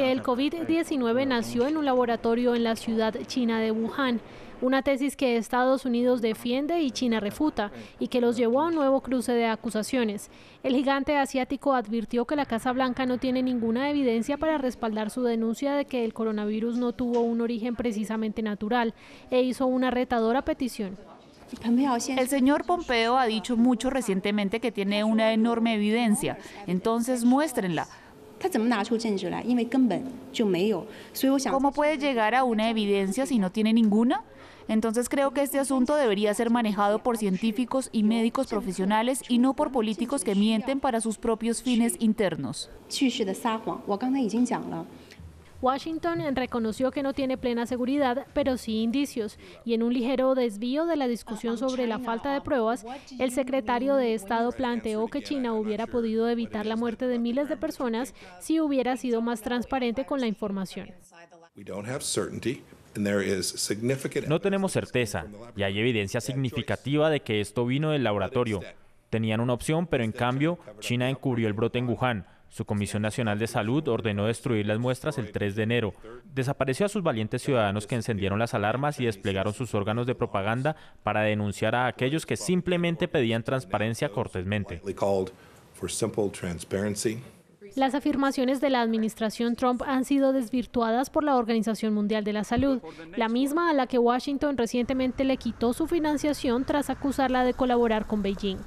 que el COVID-19 nació en un laboratorio en la ciudad china de Wuhan, una tesis que Estados Unidos defiende y China refuta, y que los llevó a un nuevo cruce de acusaciones. El gigante asiático advirtió que la Casa Blanca no tiene ninguna evidencia para respaldar su denuncia de que el coronavirus no tuvo un origen precisamente natural, e hizo una retadora petición. El señor Pompeo ha dicho mucho recientemente que tiene una enorme evidencia, entonces muéstrenla ¿Cómo puede llegar a una evidencia si no tiene ninguna? Entonces creo que este asunto debería ser manejado por científicos y médicos profesionales y no por políticos que mienten para sus propios fines internos. Washington reconoció que no tiene plena seguridad, pero sí indicios, y en un ligero desvío de la discusión sobre la falta de uh, pruebas, el secretario de Estado planteó que China hubiera podido evitar la muerte de miles de personas si hubiera sido más transparente con la información. No tenemos certeza y hay evidencia significativa de que esto vino del laboratorio. Tenían una opción, pero en cambio China encubrió el brote en Wuhan su Comisión Nacional de Salud ordenó destruir las muestras el 3 de enero. Desapareció a sus valientes ciudadanos que encendieron las alarmas y desplegaron sus órganos de propaganda para denunciar a aquellos que simplemente pedían transparencia cortésmente. Las afirmaciones de la administración Trump han sido desvirtuadas por la Organización Mundial de la Salud, la misma a la que Washington recientemente le quitó su financiación tras acusarla de colaborar con Beijing.